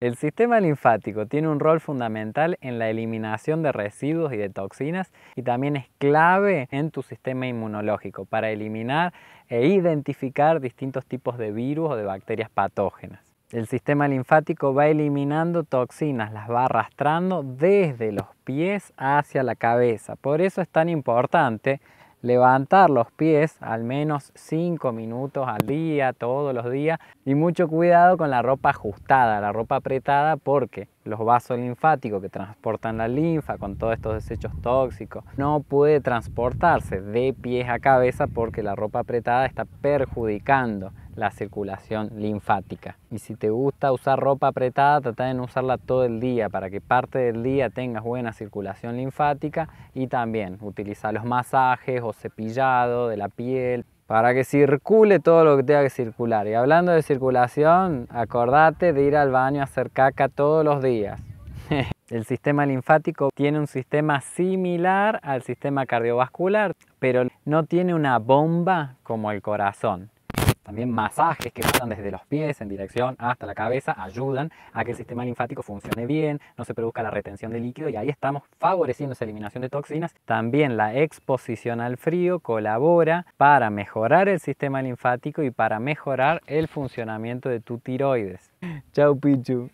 El sistema linfático tiene un rol fundamental en la eliminación de residuos y de toxinas y también es clave en tu sistema inmunológico para eliminar e identificar distintos tipos de virus o de bacterias patógenas. El sistema linfático va eliminando toxinas, las va arrastrando desde los pies hacia la cabeza. Por eso es tan importante levantar los pies al menos 5 minutos al día, todos los días. Y mucho cuidado con la ropa ajustada, la ropa apretada, porque los vasos linfáticos que transportan la linfa con todos estos desechos tóxicos no puede transportarse de pies a cabeza porque la ropa apretada está perjudicando la circulación linfática. Y si te gusta usar ropa apretada, trata de no usarla todo el día para que parte del día tengas buena circulación linfática y también utilizar los masajes o cepillado de la piel para que circule todo lo que tenga que circular. Y hablando de circulación, acordate de ir al baño a hacer caca todos los días. El sistema linfático tiene un sistema similar al sistema cardiovascular, pero no tiene una bomba como el corazón. También masajes que pasan desde los pies en dirección hasta la cabeza ayudan a que el sistema linfático funcione bien, no se produzca la retención de líquido y ahí estamos favoreciendo esa eliminación de toxinas. También la exposición al frío colabora para mejorar el sistema linfático y para mejorar el funcionamiento de tu tiroides. Chau Pichu.